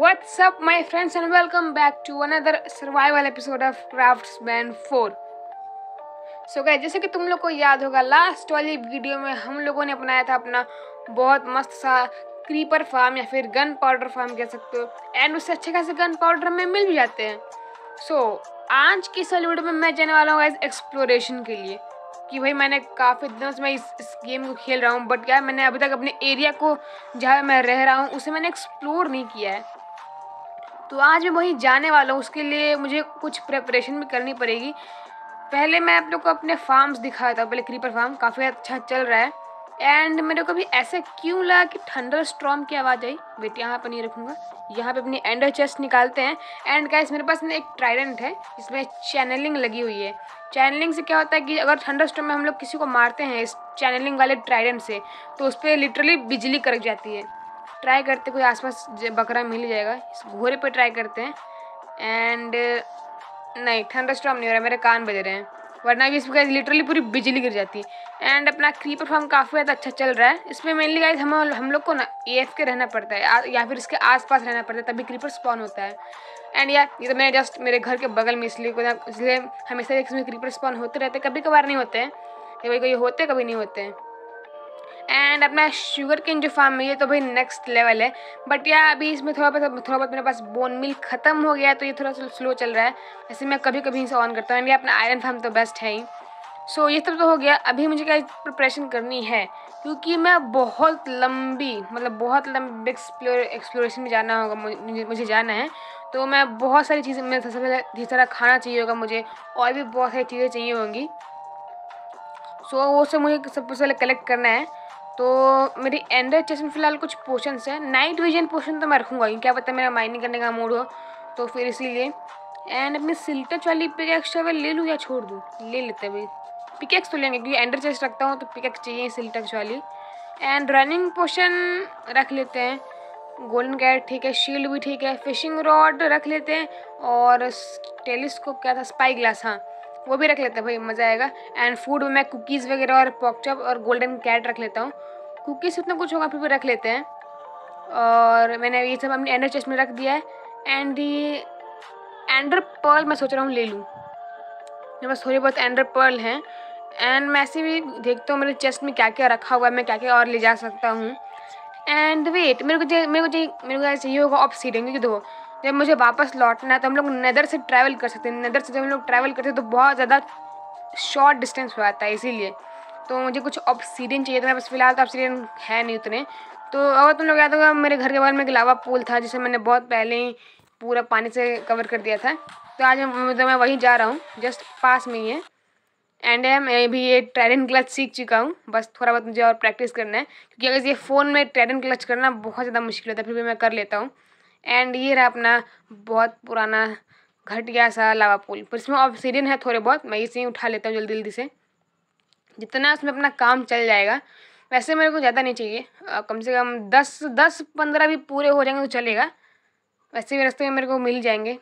What's up, my friends, and welcome back to another survival episode of Craftsman 4. So so, guys, जैसे कि तुम लोग को याद होगा लास्ट वाली वीडियो में हम लोगों ने अपनाया था अपना बहुत मस्त सा क्रीपर फार्म या फिर गन पाउडर फार्म कह सकते हो एंड उससे अच्छे खासे गन पाउडर में मिल भी जाते हैं सो so, आज की इस वीडियो में मैं जाने वाला हूँ गाइज एक्सप्लोरेशन के लिए कि भाई मैंने काफ़ी दिनों से मैं इस, इस गेम को खेल रहा हूँ बट क्या मैंने अभी तक अपने एरिया को जहाँ मैं रह रहा हूँ उसे मैंने एक्सप्लोर नहीं किया है तो आज मैं वहीं जाने वाला हूँ उसके लिए मुझे कुछ प्रेपरेशन भी करनी पड़ेगी पहले मैं आप लोग को अपने फार्म्स दिखाया था पहले क्रीपर फार्म काफ़ी अच्छा चल रहा है एंड मेरे को भी ऐसा क्यों लगा कि थंडर स्ट्रॉम की आवाज़ आई वेट यहाँ पर नहीं रखूँगा यहाँ पे अपनी एंडर चेस्ट निकालते हैं एंड क्या मेरे पास ना एक ट्राइडेंट है इसमें चैनलिंग लगी हुई है चैनलिंग से क्या होता है कि अगर थंडर स्ट्रॉम में हम लोग किसी को मारते हैं इस चैनलिंग वाले ट्राइडेंट से तो उस पर लिटरली बिजली करक जाती है ट्राई करते कोई आसपास बकरा मिल जाएगा इस घोड़े पे ट्राई करते हैं एंड नहीं ठंडा स्टॉम नहीं हो रहा मेरे कान बज रहे हैं वरना भी इसमें लिटरली पूरी बिजली गिर जाती है एंड अपना क्रीपर फार्म काफ़ी ज़्यादा अच्छा चल रहा है इसमें मेनली गाइज हम हम लोग को ना ए के रहना पड़ता है या फिर इसके आसपास रहना पड़ता है तभी क्रीपर स्पॉन होता है एंड या ये तो मैंने जस्ट मेरे घर के बगल में इसलिए इसलिए हमेशा इसमें क्रीपर स्पॉन होते रहते कभी कभार नहीं होते हैं कभी कभी होते कभी नहीं होते हैं एंड अपना शुगर केन जो फार्म में ये तो भाई नेक्स्ट लेवल है बट या अभी इसमें थोड़ा बहुत थोड़ा बहुत मेरे पास बोन मिल ख़त्म हो गया तो ये थोड़ा सा स्लो चल रहा है ऐसे मैं कभी कभी इसे ऑन करता हूँ एंड ये अपना आयरन फार्म तो बेस्ट है ही सो ये सब तो हो गया अभी मुझे क्या प्रिपरेशन करनी है क्योंकि मैं बहुत लंबी मतलब बहुत लंबी एक्सप्लोर एक्सप्लोरेशन में जाना होगा मुझे मुझे जाना है तो मैं बहुत सारी चीज़ें मेरे सबसे पहले जिस तरह खाना चाहिए होगा मुझे और भी बहुत सारी चीज़ें चाहिए होंगी सो so, वो सब मुझे सबसे पहले कलेक्ट करना है तो मेरी एंड चेस्ट में फिलहाल कुछ पोर्शन है नाइट विजन पोशन तो मैं रखूँगा क्योंकि क्या पता मेरा माइनिंग करने का मूड हो तो फिर इसीलिए एंड अपनी सिल्टच वाली पिकेक्स अगर ले लूँ या छोड़ दूँ ले लेते भाई पिकेक्स तो लेंगे क्योंकि एंडर चेस्ट रखता हूँ तो पिकेक्स चाहिए सिल्टच वाली एंड रनिंग पोशन रख लेते हैं गोल्डन कैट ठीक है शील्ड भी ठीक है फिशिंग रॉड रख लेते हैं और टेलीस्कोप क्या था स्पाई ग्लास हाँ वो भी रख लेते हैं भाई मज़ा आएगा एंड फूड में मैं कुकीज़ वगैरह और पॉकचॉप और गोल्डन कैट रख लेता हूँ कुकीज़ इतना कुछ होगा फिर भी रख लेते हैं और मैंने ये सब अपने एंडर चेस्ट में रख दिया है एंड ये एंडर पर्ल मैं सोच रहा हूँ ले लूँ मेरे पास थोड़ी बहुत एंडर पर्ल हैं एंड मैं ऐसे भी देखता हूँ मेरे चेस्ट में क्या क्या रखा हुआ है मैं क्या क्या और ले जा सकता हूँ एंड वेट मेरे को मेरे को मेरे को चाहिए होगा ऑफ सीडिंग क्योंकि दो जब मुझे वापस लौटना है तो हम लोग नदर से ट्रैवल कर सकते हैं नदर से जब हम लोग ट्रैवल करते हैं तो बहुत ज़्यादा शॉर्ट डिस्टेंस हो जाता है इसीलिए तो मुझे कुछ ऑप्सीडियन चाहिए था बस फिलहाल तो ऑप्सीडियन है नहीं उतने तो अगर तुम लोग याद होगा मेरे घर के बगल में एक लावा पूल था जिसे मैंने बहुत पहले ही पूरा पानी से कवर कर दिया था तो आज मतलब मैं वहीं जा रहा हूँ जस्ट पास में ही है एंड मैं भी ये ट्रेडन क्लच सीख चुका हूँ बस थोड़ा बहुत मुझे और प्रैक्टिस करना है क्योंकि अगर ये फ़ोन में ट्रेडन क्लच करना बहुत ज़्यादा मुश्किल होता है फिर भी मैं कर लेता हूँ एंड ये रहा अपना बहुत पुराना घटिया सा लावा पुल पर इसमें ऑब्सीडियन है थोड़े बहुत मैं इसे ही उठा लेता हूँ जल्दी जल्दी से जितना उसमें अपना काम चल जाएगा वैसे मेरे को ज़्यादा नहीं चाहिए कम से कम दस दस पंद्रह भी पूरे हो जाएंगे तो चलेगा वैसे भी रास्ते में मेरे को मिल जाएंगे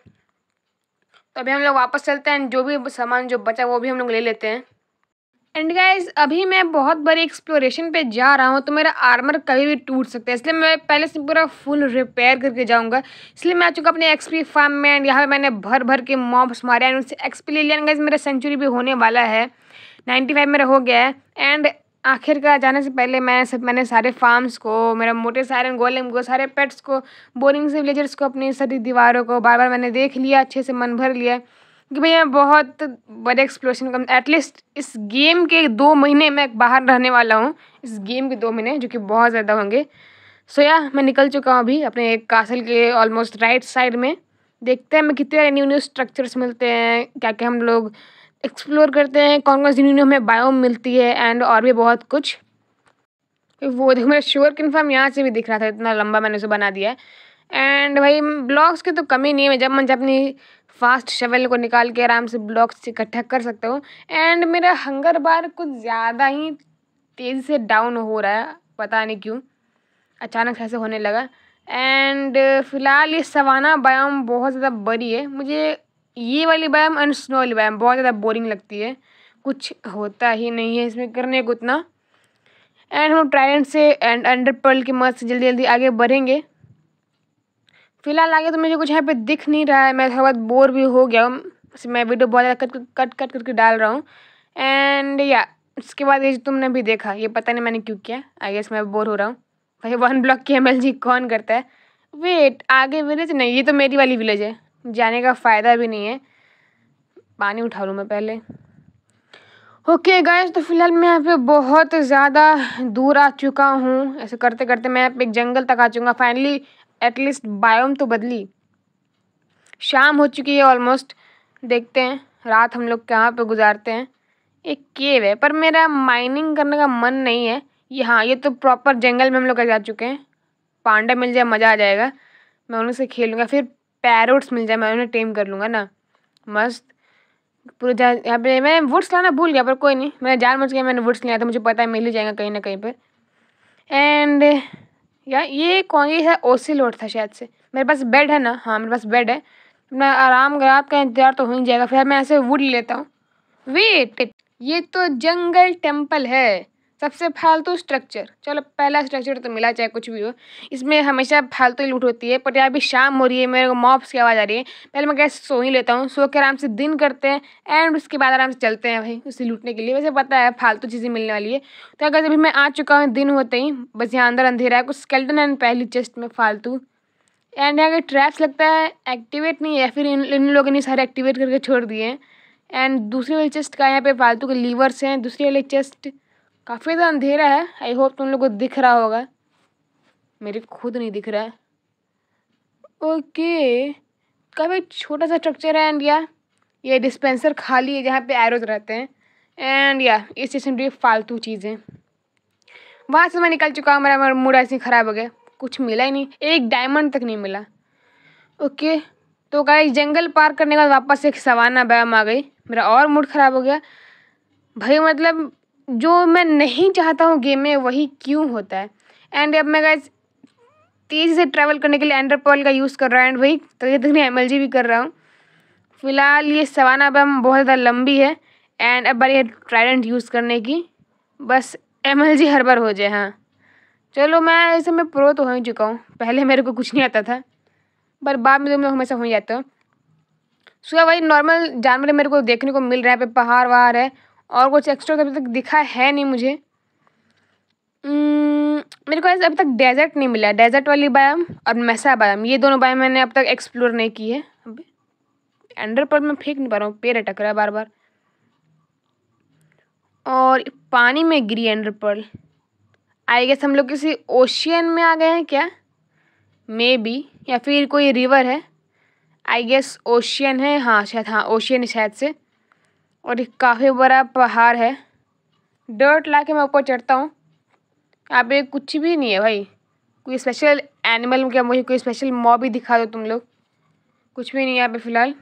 तो अभी हम लोग वापस चलते हैं जो भी सामान जो बचा वो भी हम लोग ले लेते हैं एंड गाइज अभी मैं बहुत बड़ी एक्सप्लोरेशन पे जा रहा हूँ तो मेरा आर्मर कभी भी टूट सकता है इसलिए मैं पहले से पूरा फुल रिपेयर करके जाऊँगा इसलिए मैं आ चुका अपने एक्सपी फार्म में एंड यहाँ पर मैंने भर भर के मॉब्स मारे एंड उनसे एक्सपी ले लिया गाइज मेरा सेंचुरी भी होने वाला है नाइन्टी फाइव मेरा हो गया है एंड आखिर का जाने से पहले मैं सब मैंने सारे फार्म्स को मेरा मोटे सारे गोलेम को सारे पेट्स को बोरिंग से विलेजर्स को अपनी सारी दीवारों को बार बार मैंने देख लिया अच्छे से मन भर लिया कि भैया बहुत बड़े एक्सप्लोशन कम एटलीस्ट इस गेम के दो महीने मैं बाहर रहने वाला हूँ इस गेम के दो महीने जो कि बहुत ज़्यादा होंगे सो या मैं निकल चुका हूँ अभी अपने एक कासल के ऑलमोस्ट राइट साइड में देखते हैं हमें कितने न्यू न्यू स्ट्रक्चर्स मिलते हैं क्या क्या हम लोग एक्सप्लोर करते हैं कौन कौन सी यूनियन हमें बायोम मिलती है एंड और भी बहुत कुछ वो देखो मेरा श्योर कन्फर्म यहाँ से भी दिख रहा था इतना लंबा मैंने उसे बना दिया है एंड भाई ब्लॉग्स की तो कमी नहीं है जब मैं जब अपनी फास्ट शवल को निकाल के आराम से ब्लॉग्स इकट्ठा कर सकते हो एंड मेरा हंगर बार कुछ ज़्यादा ही तेज़ी से डाउन हो रहा है पता नहीं क्यों अचानक ऐसे होने लगा एंड फिलहाल ये सवाना बायोम बहुत ज़्यादा बड़ी है मुझे ये वाली बैम एंड स्नो वाली बैम बहुत ज़्यादा बोरिंग लगती है कुछ होता ही नहीं है इसमें करने को उतना एंड हम ट्राइडेंट से एंड अंडर पर्ल की मदद से जल्दी जल्दी आगे बढ़ेंगे फिलहाल आगे तो मुझे कुछ यहाँ पे दिख नहीं रहा है मैं थोड़ा बहुत बोर भी हो गया हूँ मैं वीडियो बहुत ज़्यादा कट कट कट करके डाल रहा हूँ एंड या उसके बाद ये तुमने भी देखा ये पता नहीं मैंने क्यों किया आई गेस मैं बोर हो रहा हूँ भाई वन ब्लॉक की एम कौन करता है वेट आगे विलेज नहीं ये तो मेरी वाली विलेज है जाने का फ़ायदा भी नहीं है पानी उठा लूँ मैं पहले ओके okay गाइस तो फिलहाल मैं यहाँ पे बहुत ज़्यादा दूर आ चुका हूँ ऐसे करते करते मैं यहाँ पे एक जंगल तक आ चुका फाइनली एटलीस्ट बायोम तो बदली शाम हो चुकी है ऑलमोस्ट देखते हैं रात हम लोग कहाँ पे गुजारते हैं एक केव है पर मेरा माइनिंग करने का मन नहीं है ये हाँ ये तो प्रॉपर जंगल में हम लोग जा चुके हैं पांडा मिल जाए मज़ा आ जाएगा मैं उनसे खेलूँगा फिर पैरोट्स मिल जाए मैं उन्हें टेम कर लूँगा ना मस्त पूरे जहाँ यहाँ पे मैं वुड्स लाना भूल गया पर कोई नहीं मैंने जान मच गया मैंने वुड्स लिया तो मुझे पता है मिल ही जाएगा कहीं ना कहीं पर एंड यार ये कौन ये है ओसी लोड था शायद से मेरे पास बेड है ना हाँ मेरे पास बेड है मैं आराम रात का इंतजार तो हो ही जाएगा फिर मैं ऐसे वुड लेता हूँ वेट ये तो जंगल टेम्पल है सबसे फालतू स्ट्रक्चर चलो पहला स्ट्रक्चर तो मिला चाहे कुछ भी हो इसमें हमेशा फालतू लूट होती है पर यहाँ अभी शाम हो रही है मेरे को मॉप्स की आवाज़ आ रही है पहले मैं कैसे सो ही लेता हूँ सो के आराम से दिन करते हैं एंड उसके बाद आराम से चलते हैं भाई उसे लूटने के लिए वैसे पता है फालतू चीज़ें मिलने वाली है तो अगर अभी मैं आ चुका हूँ दिन होते ही बस यहाँ अंदर अंधेरा है कुछ स्केल्टन एंड पहली चेस्ट में फालतू एंड यहाँ के ट्रैप्स लगता है एक्टिवेट नहीं है फिर इन इन लोगों ने सारे एक्टिवेट करके छोड़ दिए हैं एंड दूसरी वाली चेस्ट का यहाँ पे फालतू के लीवर्स हैं दूसरी वाली चेस्ट काफ़ी ज़्यादा तो अंधेरा है आई होप तुम लोग को दिख रहा होगा मेरे खुद नहीं दिख रहा है ओके काफ़ी छोटा सा स्ट्रक्चर है एंड या ये डिस्पेंसर खाली है जहाँ पे एरोज रहते हैं एंड या ये स्टेशनरी फालतू चीज़ें वहाँ से मैं निकल चुका हूँ मेरा मेरा मूड ऐसे ख़राब हो गया कुछ मिला ही नहीं एक डायमंड तक नहीं मिला ओके तो कहा जंगल पार करने के बाद वापस एक सवाना बैम आ गई मेरा और मूड ख़राब हो गया भाई मतलब जो मैं नहीं चाहता हूँ गेम में वही क्यों होता है एंड अब मैं गाइज तेज़ी से ट्रैवल करने के लिए एंड्रपॉल का यूज़ कर रहा हूँ एंड वही तो देखने एम भी कर रहा हूँ फ़िलहाल ये सवाना बम बहुत ज़्यादा लंबी है एंड अब बार ये ट्राइडेंट यूज़ करने की बस एम हर बार हो जाए हाँ चलो मैं ऐसे मैं प्रो तो हो ही चुका हूँ पहले मेरे को कुछ नहीं आता था पर बाद में तो मैं हमेशा हो ही जाता हूँ सुबह वही नॉर्मल जानवर मेरे को देखने को मिल रहा है पे पहाड़ वहाड़ है और कुछ एक्स्ट्रा तो अभी तक दिखा है नहीं मुझे मेरे को ऐसे अभी तक डेजर्ट नहीं मिला डेजर्ट वाली बायम और मैसा बायम ये दोनों बायम मैंने अब तक एक्सप्लोर नहीं की है अभी एंडर पर मैं फेंक नहीं पा रहा हूँ पेड़ अटक रहा है बार बार और पानी में गिरी एंडर पर्ल आई गेस हम लोग किसी ओशियन में आ गए हैं क्या मे बी या फिर कोई रिवर है आई गेस ओशियन है हाँ शायद हाँ ओशियन शायद से और एक काफी बड़ा पहाड़ है डर्ट ला के मैं ऊपर चढ़ता हूँ यहाँ पे कुछ भी नहीं है भाई कोई स्पेशल एनिमल क्या मुझे कोई स्पेशल मॉ भी दिखा दो तुम लोग कुछ भी नहीं है यहाँ पे फिलहाल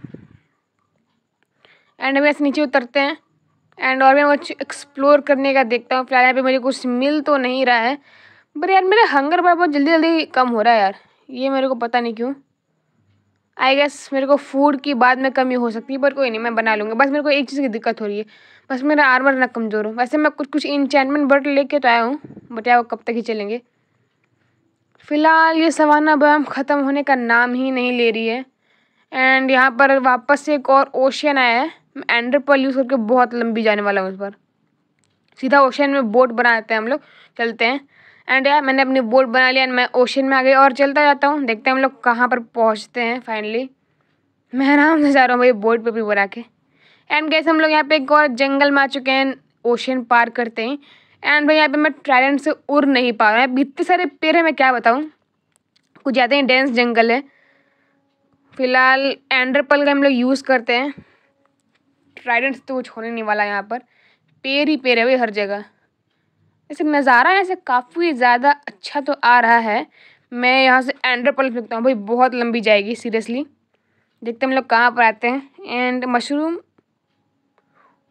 एंड हमें ऐसे नीचे उतरते हैं एंड और मैं कुछ एक्सप्लोर करने का देखता हूँ फिलहाल यहाँ पे मुझे कुछ मिल तो नहीं रहा है पर यार मेरा हंगर बड़ा बहुत जल्दी जल्दी कम हो रहा है यार ये मेरे को पता नहीं क्यों आई गेस मेरे को फूड की बाद में कमी हो सकती है पर कोई नहीं मैं बना लूँगी बस मेरे को एक चीज़ की दिक्कत हो रही है बस मेरा आर्मर ना कमज़ोर हो वैसे मैं कुछ कुछ इंचमेंट बट लेके तो आया हूँ बट वो कब तक ही चलेंगे फ़िलहाल ये सवाना बम ख़त्म होने का नाम ही नहीं ले रही है एंड यहाँ पर वापस एक और ओशन आया है एंडर पर यूज़ करके बहुत लंबी जाने वाला हूँ उस पर सीधा ओशन में बोट बनाते हैं हम लोग चलते हैं एंड यार मैंने अपनी बोट बना लिया एंड मैं ओशन में आ गई और चलता जाता हूँ देखते हैं हम लोग कहाँ पर पहुँचते हैं फाइनली मैं आराम से जा रहा हूँ भाई बोट पर भी बना के एंड कैसे हम लोग यहाँ पे एक और जंगल में आ चुके हैं ओशन पार करते हैं एंड भाई यहाँ पे मैं ट्रायलेंट से उड़ नहीं पा रहा हूँ इतने सारे पेड़ हैं मैं क्या बताऊँ कुछ जाते हैं डेंस जंगल है फिलहाल एंड्रपल का हम लोग यूज़ करते हैं ट्राइडेंट तो कुछ होने नहीं वाला यहाँ पर पेड़ ही पेड़ है भाई हर जगह ऐसे नज़ारा यहाँ से काफ़ी ज़्यादा अच्छा तो आ रहा है मैं यहाँ से एंड्रो पर लिखता हूँ भाई बहुत लंबी जाएगी सीरियसली देखते हम लोग कहाँ पर आते हैं एंड मशरूम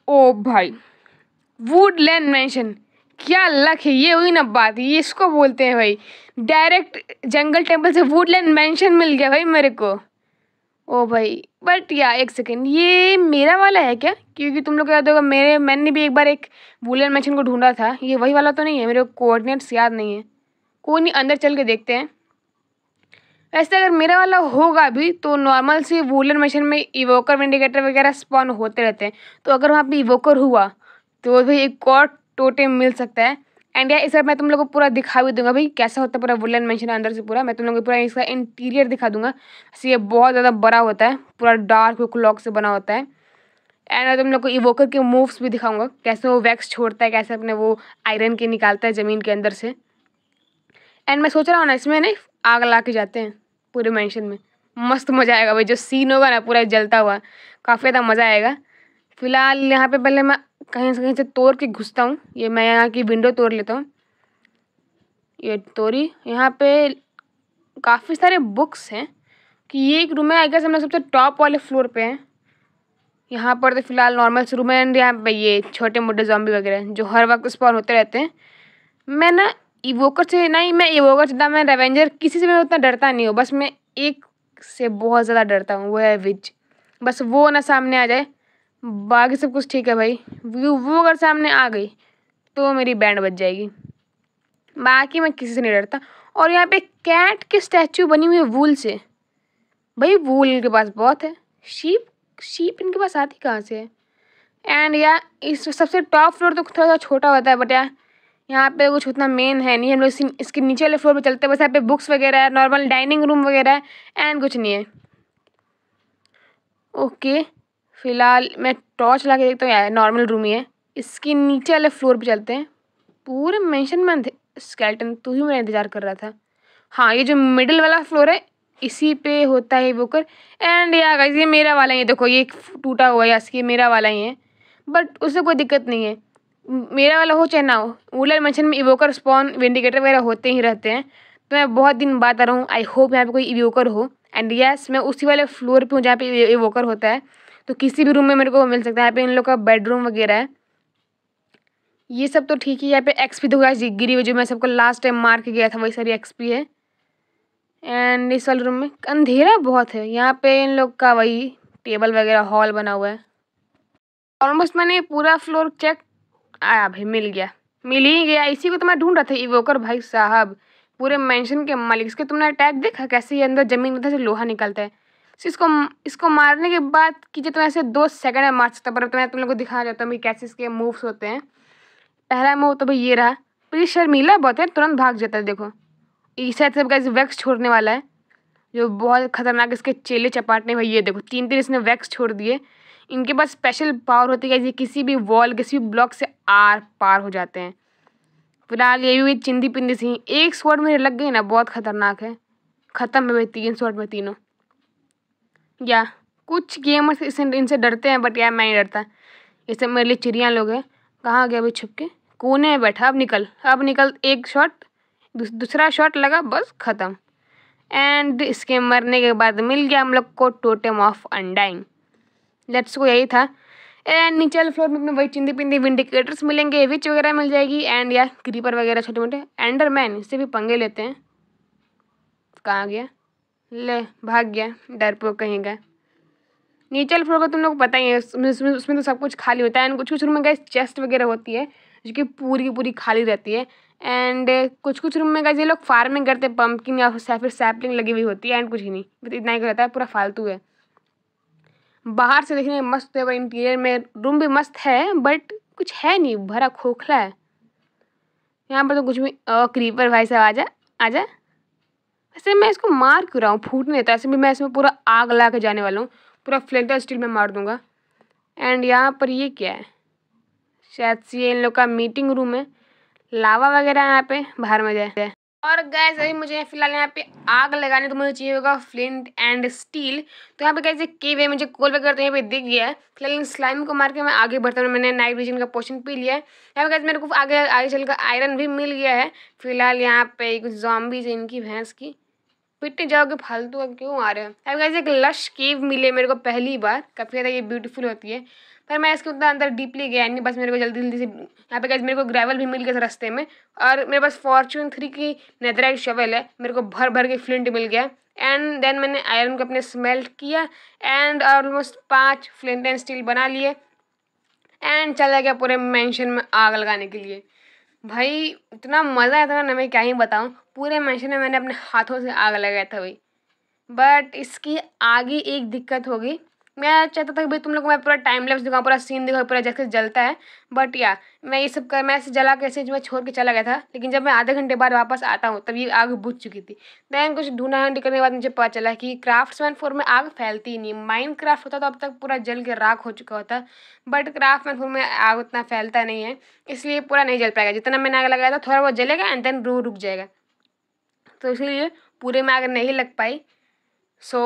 ओ भाई वुड लैंड मैंशन क्या लक है ये हुई ना बात ये इसको बोलते हैं भाई डायरेक्ट जंगल टेम्पल से वुड लैंड मैंशन मिल गया भाई मेरे को ओ भाई बट या एक सेकेंड ये मेरा वाला है क्या क्योंकि तुम लोग याद होगा मेरे मैंने भी एक बार एक वुलन मैचिन को ढूंढा था ये वही वाला तो नहीं है मेरे कोऑर्डिनेट्स याद नहीं है कोई नहीं अंदर चल के देखते हैं वैसे अगर मेरा वाला होगा भी तो नॉर्मल से वुलन मशीन में इवोकर इंडिकेटर वगैरह स्पॉन होते रहते हैं तो अगर वहाँ पे इवोकर हुआ तो भाई एक और टोटे मिल सकता है एंड या इस बार मैं तुम लोग को पूरा दिखा भी दूंगा भाई कैसा होता है पूरा वुलन मेंशन अंदर से पूरा मैं तुम लोगों को पूरा इसका इंटीरियर दिखा दूंगा ऐसे ये बहुत ज़्यादा बड़ा होता है पूरा डार्क क्लॉक से बना होता है एंड मैं तुम लोग को इवोकर के मूव्स भी दिखाऊंगा कैसे वो वैक्स छोड़ता है कैसे अपने वो आयरन के निकालता है ज़मीन के अंदर से एंड मैं सोच रहा हूँ ना इसमें ना आग ला के जाते हैं पूरे मैंशन में मस्त मज़ा आएगा भाई जो सीन होगा ना पूरा जलता हुआ काफ़ी ज़्यादा मज़ा आएगा फ़िलहाल यहाँ पे पहले मैं कहीं से कहीं से तोड़ के घुसता हूँ ये मैं यहाँ की विंडो तोड़ लेता हूँ ये तोड़ी यहाँ पे काफ़ी सारे बुक्स हैं कि ये एक रूम है आई गेस हम लोग सबसे टॉप वाले फ्लोर पे हैं यहाँ पर तो फिलहाल नॉर्मल से रूम है एंड यहाँ पर ये छोटे मोटे जॉम्बी वगैरह जो हर वक्त स्पॉन होते रहते हैं मैं ना इवोकर से नहीं मैं इवोकर से मैं रेवेंजर किसी से मैं उतना डरता नहीं हूँ बस मैं एक से बहुत ज़्यादा डरता हूँ वो है विच बस वो ना सामने आ जाए बाकी सब कुछ ठीक है भाई व्यू वो अगर सामने आ गई तो मेरी बैंड बच जाएगी बाकी मैं किसी से नहीं डरता और यहाँ पे कैट के स्टैचू बनी हुई है वूल से भाई वूल इनके पास बहुत है शीप शीप इनके पास आती कहाँ से है एंड या इस सबसे टॉप फ्लोर तो थोड़ा सा छोटा होता है बट यार यहाँ पे कुछ उतना मेन है नहीं हम लोग इसके नीचे वाले फ्लोर पे चलते हैं बस यहाँ पे बुक्स वगैरह है नॉर्मल डाइनिंग रूम वगैरह है एंड कुछ नहीं है ओके okay. फ़िलहाल मैं टॉर्च लगा के देखता हूँ यार नॉर्मल रूम ही है इसके नीचे वाले फ्लोर पे चलते हैं पूरे मेंशन में स्केल्टन तू ही मेरा इंतज़ार कर रहा था हाँ ये जो मिडिल वाला फ्लोर है इसी पे होता है बुकर एंड या ये मेरा वाला ही है देखो ये टूटा हुआ है इसकी मेरा वाला ही है बट उससे कोई दिक्कत नहीं है मेरा वाला हो चाहे ना हो वूलर मेंशन में इवोकर स्पॉन वेंडिकेटर वगैरह होते ही रहते हैं तो मैं बहुत दिन बाद आ रहा हूँ आई होप यहाँ पे कोई इवोकर हो एंड यस yes, मैं उसी वाले फ्लोर पे हूँ जहाँ पे इवोकर होता है तो किसी भी रूम में मेरे को मिल सकता है यहाँ पे इन लोग का बेडरूम वगैरह है ये सब तो ठीक है यहाँ पे एक्स पी तो जी गिरी हुई जो मैं सबको लास्ट टाइम मार के गया था वही सारी एक्स पी है एंड इस वाले रूम में अंधेरा बहुत है यहाँ पे इन लोग का वही टेबल वगैरह हॉल बना हुआ है ऑलमोस्ट मैंने पूरा फ्लोर चेक आया भाई मिल गया मिल ही गया इसी को तो मैं ढूंढ रहा था इवोकर भाई साहब पूरे मेंशन के मालिक इसके तुमने अटैक देखा कैसे ये अंदर जमीन में से लोहा निकलता है इसको इसको मारने के बाद कीजिए तो ऐसे दो सेकंड में मार सकता पर तो मैं तुम लोग को दिखाना चाहता हूँ कैसे इसके मूव्स होते हैं पहला मूव तो भाई ये रहा पर ये शर्मीला बहुत है तुरंत भाग जाता है देखो इस शायद से वैक्स छोड़ने वाला है जो बहुत खतरनाक इसके चेले चपाटने भाई ये देखो तीन तीन इसने वैक्स छोड़ दिए इनके पास स्पेशल पावर होती है ये किसी भी वॉल किसी भी ब्लॉक से आर पार हो जाते हैं फिलहाल ये भी चिंदी पिंदी सी एक शॉट मेरे लग गई ना बहुत खतरनाक है ख़त्म है भाई तीन शॉट में तीनों या कुछ गेमर्स इसे इनसे डरते हैं बट यार मैं नहीं डरता इससे मेरे लिए चिड़िया लोग हैं कहाँ गया भाई छुप के कोने में बैठा अब निकल अब निकल एक शॉट दूसरा शॉट लगा बस ख़त्म एंड इसके मरने के बाद मिल गया हम लोग को टोटम ऑफ अंडाइंग लेट्स को यही था एंड नीचे वाले फ्लोर में अपने वही चिंदी पिंदी विंडिकेटर्स मिलेंगे विच वगैरह मिल जाएगी एंड या क्रीपर वगैरह छोटे मोटे एंडरमैन इससे भी पंगे लेते हैं कहाँ गया ले भाग गया डर डरपोक कहीं गए नीचल फ्लोर का तुम लोग पता ही है उसमें उसमें उसमें तो सब कुछ खाली होता है एंड कुछ कुछ रूम में गए चेस्ट वगैरह होती है जो कि पूरी की पूरी खाली रहती है एंड कुछ कुछ रूम में गए ये लोग फार्मिंग करते हैं पंपकिन या फिर सैपलिंग लगी हुई होती है एंड कुछ ही नहीं बस इतना ही रहता है पूरा फालतू है बाहर से देखने में मस्त है इंटीरियर में रूम भी मस्त है बट कुछ है नहीं भरा खोखला है यहाँ पर तो कुछ भी क्रीपर भाई साहब आ जा आ जा ऐसे मैं इसको मार क्यों रहा हूँ फूट नहीं ऐसे भी मैं इसमें पूरा आग ला के जाने वाला हूँ पूरा फ्लेंटर स्टील में मार दूँगा एंड यहाँ पर ये क्या है शायद से इन लोग का मीटिंग रूम है लावा वगैरह यहाँ पे बाहर में जाए और गैस अभी मुझे फिलहाल यहाँ पे आग लगाने तो मुझे चाहिए होगा फ्लिंट एंड स्टील तो यहाँ पे कैसे केव है मुझे कोल वगैरह तो यहाँ पे दिख गया है फिलहाल इन स्लाइम को मार के मैं आगे बढ़ता हूँ मैंने नाइट विजन का पोशन पी लिया है यहाँ पे कैसे मेरे को आगे आगे चलकर आयरन भी मिल गया है फिलहाल यहाँ पे कुछ जॉम्बीज इनकी भैंस की पिटने तो जाओगे फालतू क्यों आ रहे हो अब गाइज एक लश केव मिले मेरे को पहली बार काफ़ी ज़्यादा ये ब्यूटीफुल होती है पर मैं इसके उतना अंदर डीपली गया नहीं बस मेरे को जल्दी जल्दी से यहाँ पे गाइज मेरे को ग्रेवल भी मिल गया रास्ते में और मेरे पास फॉर्चून थ्री की नेदरा शवल है मेरे को भर भर के फ्लिंट मिल गया एंड देन मैंने आयरन को अपने स्मेल्ट किया एंड ऑलमोस्ट पाँच फ्लिंट एंड स्टील बना लिए एंड चला गया पूरे मैंशन में आग लगाने के लिए भाई इतना मज़ा आया था ना मैं क्या ही बताऊँ पूरे मशीन में मैंने अपने हाथों से आग लगाया था भाई बट इसकी आगे एक दिक्कत होगी मैं चाहता था कि भाई तुम लोग को मैं पूरा टाइम लैप्स दिखाऊँ पूरा सीन दिखाऊँ पूरा जैसे जलता है बट या मैं ये सब कर मैं ऐसे जला कैसे जो मैं छोड़ के चला गया था लेकिन जब मैं आधे घंटे बाद वापस आता हूँ तब ये आग बुझ चुकी थी दैन कुछ ढूंढा हंडी करने के बाद मुझे पता चला कि मैन फोर में आग फैलती ही नहीं माइंड क्राफ्ट होता तो अब तक पूरा जल के राख हो चुका होता बट क्राफ्ट मैन फोर में आग उतना फैलता नहीं है इसलिए पूरा नहीं जल पाएगा जितना मैंने आग लगाया था थोड़ा बहुत जलेगा एंड देन रू रुक जाएगा तो इसलिए पूरे में आगे नहीं लग पाई सो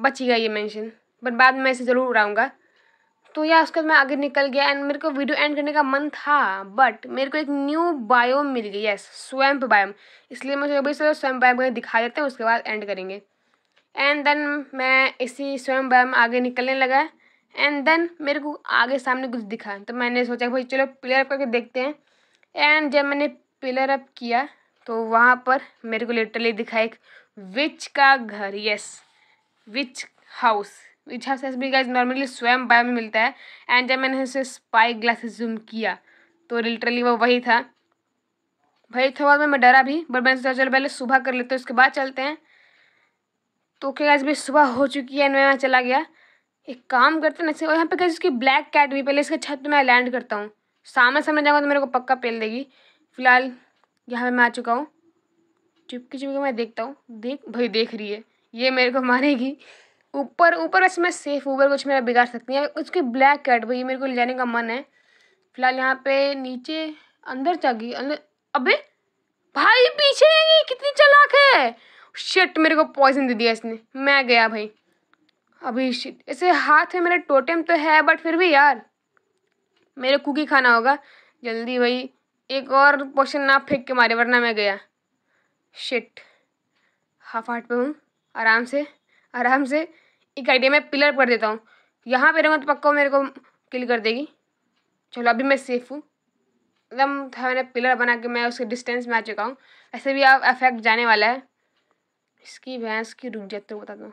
बची गई ये मेंशन बट बाद में इसे ज़रूर उड़ाऊँगा तो यार उसके बाद मैं आगे निकल गया एंड मेरे को वीडियो एंड करने का मन था बट मेरे को एक न्यू बायोम मिल गई यस स्वैम्प बायोम इसलिए मुझे अभी से स्वैम्प बायोम को दिखा देते हैं उसके बाद एंड करेंगे एंड देन मैं इसी स्वयं बायोम आगे निकलने लगा एंड देन मेरे को आगे सामने कुछ दिखा तो मैंने सोचा भाई चलो पिलर अप करके देखते हैं एंड जब मैंने पिलर अप किया तो वहाँ पर मेरे को लिटरली दिखा एक विच का घर yes witch house witch house एस बी नॉर्मली स्वयं बायो में मिलता है एंड जब मैंने उसे स्पाई ग्लासेस जूम किया तो लिटरली वो वही था भाई थोड़ा बाद मैं डरा भी बट मैंने सोचा चलो पहले सुबह कर लेते हैं उसके बाद चलते हैं तो क्या गाइज भी सुबह हो चुकी है मैं यहाँ चला गया एक काम करते हैं ना यहाँ पे कैसे उसकी ब्लैक कैट भी पहले इसके छत में लैंड करता हूँ सामने सामने जाऊँगा तो मेरे को पक्का पेल देगी फिलहाल यहाँ मैं आ चुका हूँ चुपकी चुपकी मैं देखता हूँ देख भाई देख रही है ये मेरे को मारेगी ऊपर ऊपर वैसे मैं सेफ ऊपर कुछ मेरा बिगाड़ सकती है उसकी ब्लैक कैट भाई मेरे को ले जाने का मन है फिलहाल यहाँ पे नीचे अंदर जागी अंदर अबे भाई पीछे ये कितनी चलाक है शिट मेरे को पॉइजन दे दिया इसने मैं गया भाई अभी शिट ऐसे हाथ में मेरा टोटेम तो है बट फिर भी यार मेरे कुकी खाना होगा जल्दी भाई एक और क्वेश्चन ना फेंक के मारे वरना मैं गया शिट हाफ हार्ट पे हूँ आराम से आराम से एक आइडिया मैं पिलर कर देता हूँ यहाँ पे रहूँगा तो पक्का मेरे को किल कर देगी चलो अभी मैं सेफ हूँ एकदम था मैंने पिलर बना के मैं उसके डिस्टेंस में आ चुका हूँ ऐसे भी आप अफेक्ट जाने वाला है इसकी भैंस की रुक जाते हो बता दूँ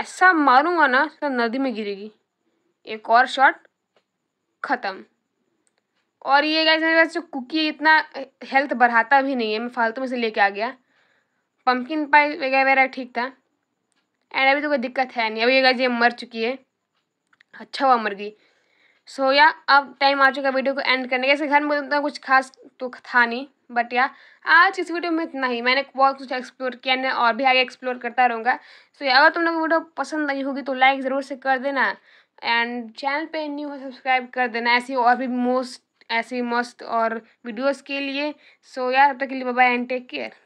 ऐसा मारूंगा ना तो नदी में गिरेगी एक और शॉट ख़त्म और ये गाइस मेरे पास जो कुकी इतना हेल्थ बढ़ाता भी नहीं है मैं फालतू में से लेके आ गया पम्पकिन पाई वगैरह वगैरह ठीक था एंड अभी तो कोई दिक्कत है नहीं अभी ये गाइस ये मर चुकी है अच्छा हुआ मर गई सो या अब टाइम आ चुका वीडियो को एंड करने का इसके घर में उतना तो कुछ खास तो था नहीं बट या आज इस वीडियो में इतना ही मैंने बहुत कुछ एक्सप्लोर किया है और भी आगे एक्सप्लोर करता रहूँगा सो so, अगर तुम लोग वीडियो पसंद आई होगी तो लाइक ज़रूर से कर देना एंड चैनल पे न्यू सब्सक्राइब कर देना ऐसी और भी मोस्ट ही मस्त और वीडियोस के लिए सो यार तब तक के लिए बाय एंड टेक केयर